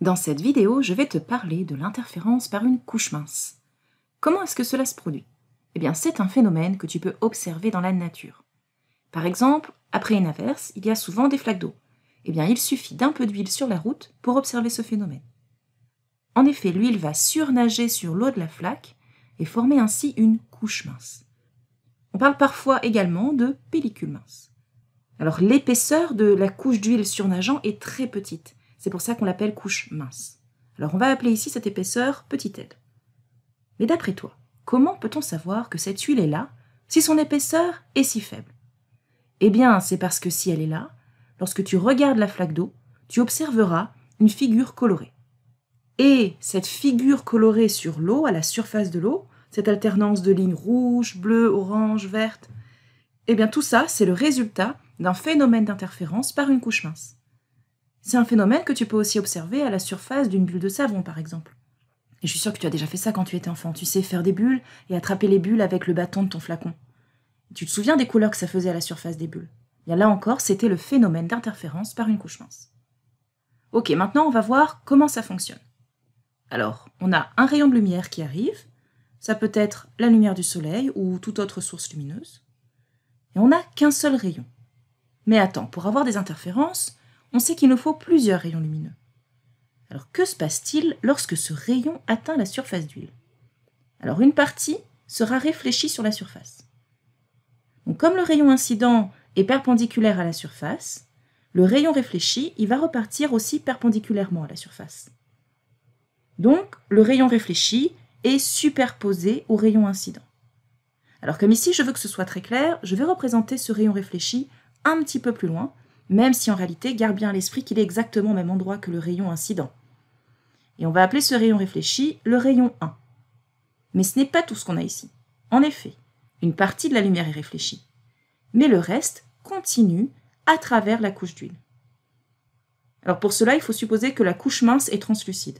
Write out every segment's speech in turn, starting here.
Dans cette vidéo, je vais te parler de l'interférence par une couche mince. Comment est-ce que cela se produit Eh bien, c'est un phénomène que tu peux observer dans la nature. Par exemple, après une averse, il y a souvent des flaques d'eau. Eh bien, il suffit d'un peu d'huile sur la route pour observer ce phénomène. En effet, l'huile va surnager sur l'eau de la flaque et former ainsi une couche mince. On parle parfois également de pellicule mince. Alors, l'épaisseur de la couche d'huile surnageant est très petite c'est pour ça qu'on l'appelle couche mince. Alors on va appeler ici cette épaisseur petite L. Mais d'après toi, comment peut-on savoir que cette huile est là si son épaisseur est si faible Eh bien, c'est parce que si elle est là, lorsque tu regardes la flaque d'eau, tu observeras une figure colorée. Et cette figure colorée sur l'eau, à la surface de l'eau, cette alternance de lignes rouges, bleues, oranges, vertes, eh bien tout ça, c'est le résultat d'un phénomène d'interférence par une couche mince. C'est un phénomène que tu peux aussi observer à la surface d'une bulle de savon, par exemple. Et je suis sûre que tu as déjà fait ça quand tu étais enfant. Tu sais faire des bulles et attraper les bulles avec le bâton de ton flacon. Tu te souviens des couleurs que ça faisait à la surface des bulles Et là encore, c'était le phénomène d'interférence par une couche mince. Ok, maintenant on va voir comment ça fonctionne. Alors, on a un rayon de lumière qui arrive, ça peut être la lumière du soleil ou toute autre source lumineuse, et on n'a qu'un seul rayon. Mais attends, pour avoir des interférences, on sait qu'il nous faut plusieurs rayons lumineux. Alors que se passe-t-il lorsque ce rayon atteint la surface d'huile Alors une partie sera réfléchie sur la surface. comme le rayon incident est perpendiculaire à la surface, le rayon réfléchi, il va repartir aussi perpendiculairement à la surface. Donc, le rayon réfléchi est superposé au rayon incident. Alors comme ici, je veux que ce soit très clair, je vais représenter ce rayon réfléchi un petit peu plus loin même si en réalité garde bien à l'esprit qu'il est exactement au même endroit que le rayon incident. Et on va appeler ce rayon réfléchi le rayon 1. Mais ce n'est pas tout ce qu'on a ici. En effet, une partie de la lumière est réfléchie, mais le reste continue à travers la couche d'huile. Alors pour cela, il faut supposer que la couche mince est translucide.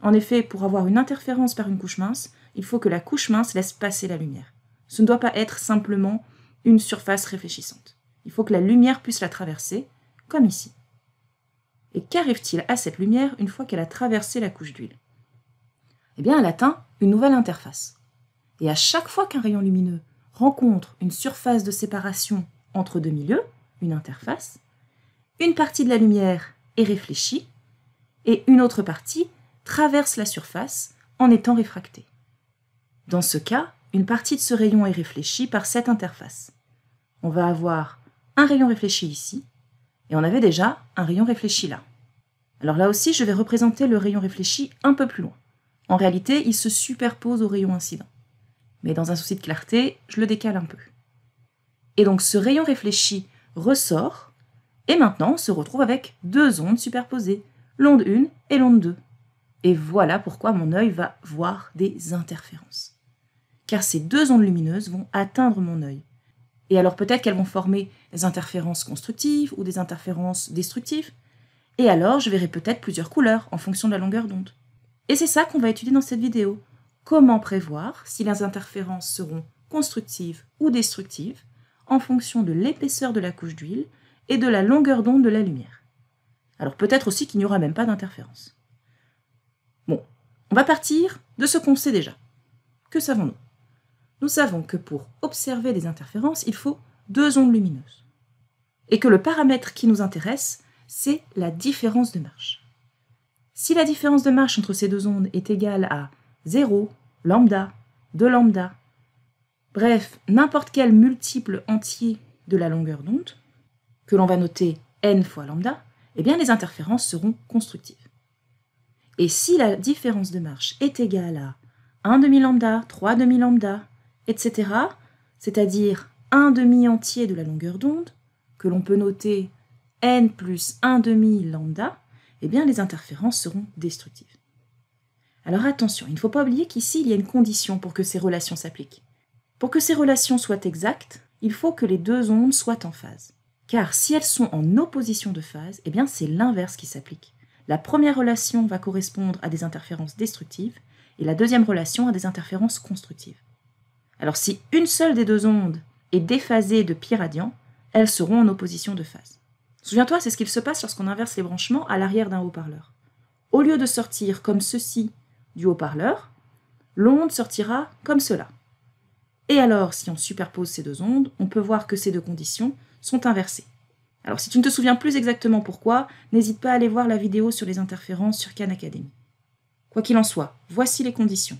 En effet, pour avoir une interférence par une couche mince, il faut que la couche mince laisse passer la lumière. Ce ne doit pas être simplement une surface réfléchissante. Il faut que la lumière puisse la traverser, comme ici. Et qu'arrive-t-il à cette lumière une fois qu'elle a traversé la couche d'huile Eh bien, elle atteint une nouvelle interface. Et à chaque fois qu'un rayon lumineux rencontre une surface de séparation entre deux milieux, une interface, une partie de la lumière est réfléchie et une autre partie traverse la surface en étant réfractée. Dans ce cas, une partie de ce rayon est réfléchie par cette interface. On va avoir un rayon réfléchi ici, et on avait déjà un rayon réfléchi là. Alors là aussi, je vais représenter le rayon réfléchi un peu plus loin. En réalité, il se superpose au rayon incident. Mais dans un souci de clarté, je le décale un peu. Et donc ce rayon réfléchi ressort, et maintenant on se retrouve avec deux ondes superposées, l'onde 1 et l'onde 2. Et voilà pourquoi mon œil va voir des interférences. Car ces deux ondes lumineuses vont atteindre mon œil. Et alors peut-être qu'elles vont former interférences constructives ou des interférences destructives. Et alors, je verrai peut-être plusieurs couleurs en fonction de la longueur d'onde. Et c'est ça qu'on va étudier dans cette vidéo. Comment prévoir si les interférences seront constructives ou destructives en fonction de l'épaisseur de la couche d'huile et de la longueur d'onde de la lumière. Alors peut-être aussi qu'il n'y aura même pas d'interférence. Bon, on va partir de ce qu'on sait déjà. Que savons-nous Nous savons que pour observer des interférences, il faut deux ondes lumineuses et que le paramètre qui nous intéresse, c'est la différence de marche. Si la différence de marche entre ces deux ondes est égale à 0, lambda, 2 lambda, bref, n'importe quel multiple entier de la longueur d'onde, que l'on va noter n fois lambda, eh bien les interférences seront constructives. Et si la différence de marche est égale à 1 demi lambda, 3 demi lambda, etc., c'est-à-dire 1 demi entier de la longueur d'onde, que l'on peut noter n plus 1 demi lambda, eh bien les interférences seront destructives. Alors attention, il ne faut pas oublier qu'ici il y a une condition pour que ces relations s'appliquent. Pour que ces relations soient exactes, il faut que les deux ondes soient en phase. Car si elles sont en opposition de phase, eh bien c'est l'inverse qui s'applique. La première relation va correspondre à des interférences destructives et la deuxième relation à des interférences constructives. Alors si une seule des deux ondes est déphasée de pi radian, elles seront en opposition de phase. Souviens-toi, c'est ce qu'il se passe lorsqu'on inverse les branchements à l'arrière d'un haut-parleur. Au lieu de sortir comme ceci du haut-parleur, l'onde sortira comme cela. Et alors, si on superpose ces deux ondes, on peut voir que ces deux conditions sont inversées. Alors, si tu ne te souviens plus exactement pourquoi, n'hésite pas à aller voir la vidéo sur les interférences sur Khan Academy. Quoi qu'il en soit, voici les conditions.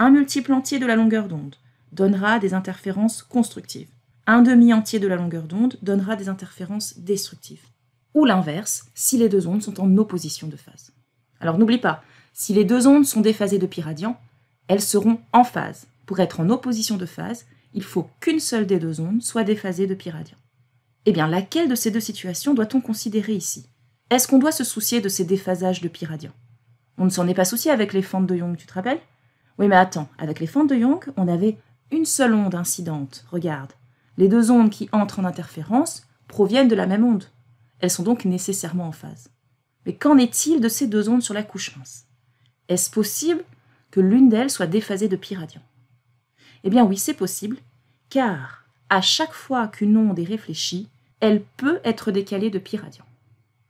Un multiple entier de la longueur d'onde donnera des interférences constructives un demi-entier de la longueur d'onde donnera des interférences destructives. Ou l'inverse, si les deux ondes sont en opposition de phase. Alors n'oublie pas, si les deux ondes sont déphasées de pi elles seront en phase. Pour être en opposition de phase, il faut qu'une seule des deux ondes soit déphasée de pi Eh bien, laquelle de ces deux situations doit-on considérer ici Est-ce qu'on doit se soucier de ces déphasages de pi On ne s'en est pas soucié avec les fentes de Young, tu te rappelles Oui, mais attends, avec les fentes de Young, on avait une seule onde incidente, regarde, les deux ondes qui entrent en interférence proviennent de la même onde. Elles sont donc nécessairement en phase. Mais qu'en est-il de ces deux ondes sur la couche mince Est-ce possible que l'une d'elles soit déphasée de pi radian Eh bien oui, c'est possible, car à chaque fois qu'une onde est réfléchie, elle peut être décalée de pi radian.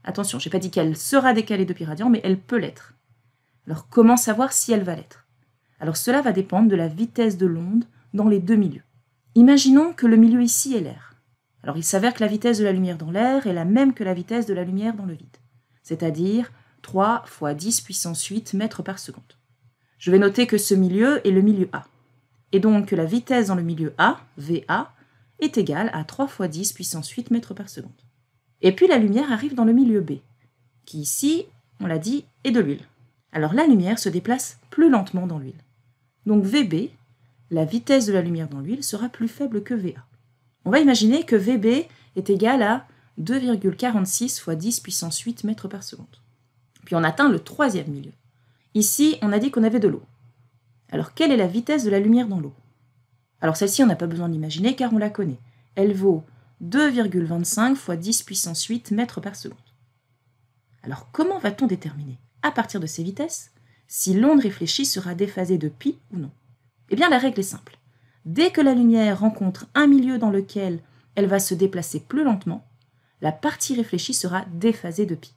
Attention, je n'ai pas dit qu'elle sera décalée de pi radian, mais elle peut l'être. Alors comment savoir si elle va l'être Alors cela va dépendre de la vitesse de l'onde dans les deux milieux. Imaginons que le milieu ici est l'air. Alors il s'avère que la vitesse de la lumière dans l'air est la même que la vitesse de la lumière dans le vide, c'est-à-dire 3 fois 10 puissance 8 mètres par seconde. Je vais noter que ce milieu est le milieu A, et donc que la vitesse dans le milieu A, VA, est égale à 3 fois 10 puissance 8 mètres par seconde. Et puis la lumière arrive dans le milieu B, qui ici, on l'a dit, est de l'huile. Alors la lumière se déplace plus lentement dans l'huile. Donc VB la vitesse de la lumière dans l'huile sera plus faible que VA. On va imaginer que VB est égal à 2,46 fois 10 puissance 8 mètres par seconde. Puis on atteint le troisième milieu. Ici, on a dit qu'on avait de l'eau. Alors quelle est la vitesse de la lumière dans l'eau Alors celle-ci, on n'a pas besoin d'imaginer car on la connaît. Elle vaut 2,25 fois 10 puissance 8 mètres par seconde. Alors comment va-t-on déterminer, à partir de ces vitesses, si l'onde réfléchie sera déphasée de pi ou non eh bien, la règle est simple. Dès que la lumière rencontre un milieu dans lequel elle va se déplacer plus lentement, la partie réfléchie sera déphasée de pi.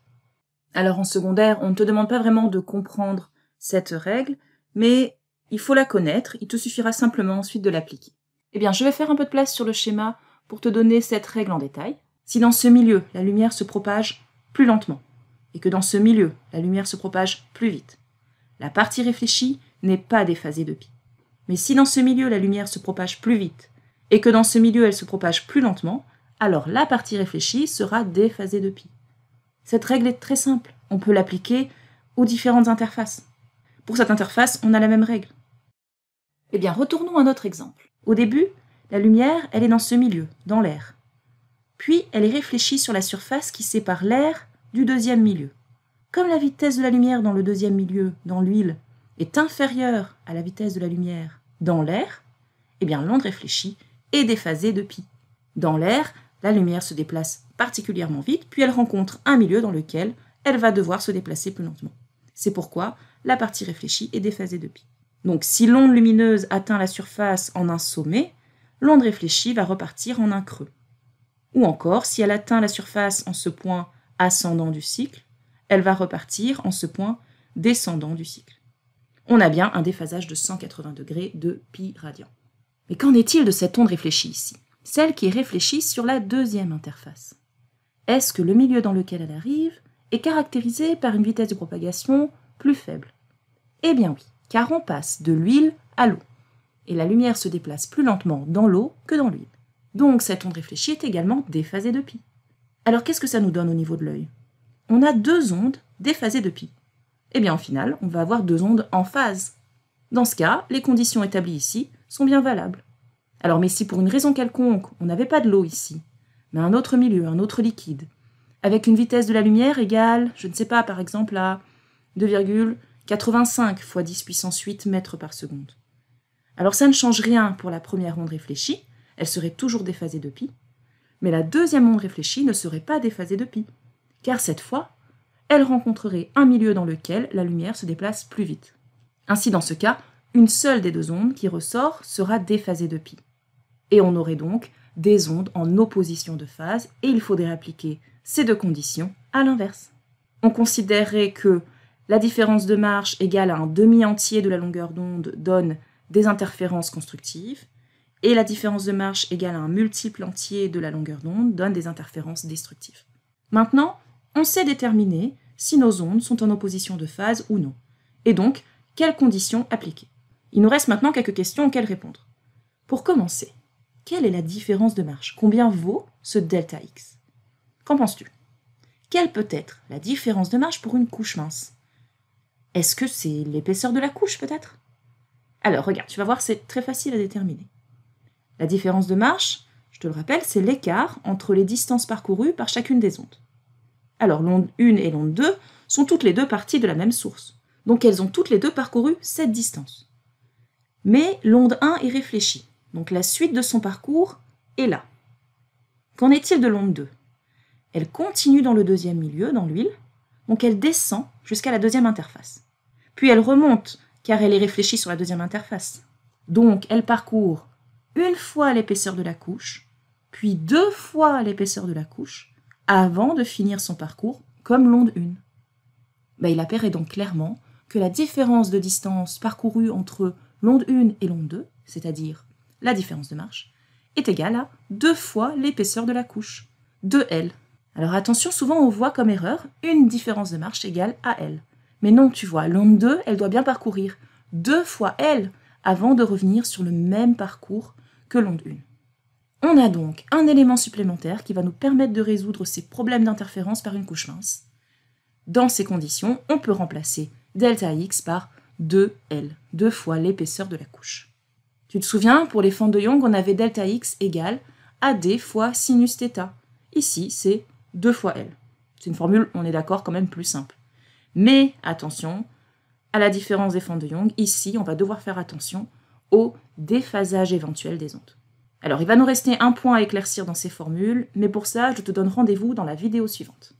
Alors en secondaire, on ne te demande pas vraiment de comprendre cette règle, mais il faut la connaître, il te suffira simplement ensuite de l'appliquer. Eh bien, je vais faire un peu de place sur le schéma pour te donner cette règle en détail. Si dans ce milieu, la lumière se propage plus lentement, et que dans ce milieu, la lumière se propage plus vite, la partie réfléchie n'est pas déphasée de pi. Mais si dans ce milieu la lumière se propage plus vite et que dans ce milieu elle se propage plus lentement, alors la partie réfléchie sera déphasée de pi. Cette règle est très simple, on peut l'appliquer aux différentes interfaces. Pour cette interface, on a la même règle. Eh bien, retournons à notre exemple. Au début, la lumière, elle est dans ce milieu, dans l'air. Puis, elle est réfléchie sur la surface qui sépare l'air du deuxième milieu. Comme la vitesse de la lumière dans le deuxième milieu, dans l'huile, est inférieure à la vitesse de la lumière dans l'air, eh bien l'onde réfléchie est déphasée de pi. Dans l'air, la lumière se déplace particulièrement vite, puis elle rencontre un milieu dans lequel elle va devoir se déplacer plus lentement. C'est pourquoi la partie réfléchie est déphasée de pi. Donc si l'onde lumineuse atteint la surface en un sommet, l'onde réfléchie va repartir en un creux. Ou encore, si elle atteint la surface en ce point ascendant du cycle, elle va repartir en ce point descendant du cycle on a bien un déphasage de 180 degrés de pi radian. Mais qu'en est-il de cette onde réfléchie ici Celle qui est réfléchie sur la deuxième interface. Est-ce que le milieu dans lequel elle arrive est caractérisé par une vitesse de propagation plus faible Eh bien oui, car on passe de l'huile à l'eau. Et la lumière se déplace plus lentement dans l'eau que dans l'huile. Donc cette onde réfléchie est également déphasée de pi. Alors qu'est-ce que ça nous donne au niveau de l'œil On a deux ondes déphasées de pi eh bien au final, on va avoir deux ondes en phase. Dans ce cas, les conditions établies ici sont bien valables. Alors, mais si pour une raison quelconque, on n'avait pas de l'eau ici, mais un autre milieu, un autre liquide, avec une vitesse de la lumière égale, je ne sais pas, par exemple à 2,85 fois 10 puissance 8 mètres par seconde. Alors ça ne change rien pour la première onde réfléchie, elle serait toujours déphasée de pi, mais la deuxième onde réfléchie ne serait pas déphasée de pi, car cette fois, elle rencontrerait un milieu dans lequel la lumière se déplace plus vite. Ainsi, dans ce cas, une seule des deux ondes qui ressort sera déphasée de pi. Et on aurait donc des ondes en opposition de phase, et il faudrait appliquer ces deux conditions à l'inverse. On considérerait que la différence de marche égale à un demi-entier de la longueur d'onde donne des interférences constructives, et la différence de marche égale à un multiple entier de la longueur d'onde donne des interférences destructives. Maintenant, on sait déterminer si nos ondes sont en opposition de phase ou non, et donc quelles conditions appliquer. Il nous reste maintenant quelques questions auxquelles répondre. Pour commencer, quelle est la différence de marche Combien vaut ce delta x Qu'en penses-tu Quelle peut être la différence de marche pour une couche mince Est-ce que c'est l'épaisseur de la couche peut-être Alors regarde, tu vas voir, c'est très facile à déterminer. La différence de marche, je te le rappelle, c'est l'écart entre les distances parcourues par chacune des ondes. Alors l'onde 1 et l'onde 2 sont toutes les deux parties de la même source. Donc elles ont toutes les deux parcouru cette distance. Mais l'onde 1 est réfléchie, donc la suite de son parcours est là. Qu'en est-il de l'onde 2 Elle continue dans le deuxième milieu, dans l'huile, donc elle descend jusqu'à la deuxième interface. Puis elle remonte, car elle est réfléchie sur la deuxième interface. Donc elle parcourt une fois l'épaisseur de la couche, puis deux fois l'épaisseur de la couche, avant de finir son parcours comme l'onde 1. Bah, il apparaît donc clairement que la différence de distance parcourue entre l'onde 1 et l'onde 2, c'est-à-dire la différence de marche, est égale à deux fois l'épaisseur de la couche, 2L. Alors attention, souvent on voit comme erreur une différence de marche égale à L. Mais non, tu vois, l'onde 2, elle doit bien parcourir deux fois L avant de revenir sur le même parcours que l'onde 1. On a donc un élément supplémentaire qui va nous permettre de résoudre ces problèmes d'interférence par une couche mince. Dans ces conditions, on peut remplacer delta x par 2L, deux fois l'épaisseur de la couche. Tu te souviens, pour les fentes de Young, on avait delta x à d fois sinus Ici, c'est 2 fois L. C'est une formule, on est d'accord, quand même plus simple. Mais attention, à la différence des fentes de Young, ici, on va devoir faire attention au déphasage éventuel des ondes. Alors il va nous rester un point à éclaircir dans ces formules, mais pour ça je te donne rendez-vous dans la vidéo suivante.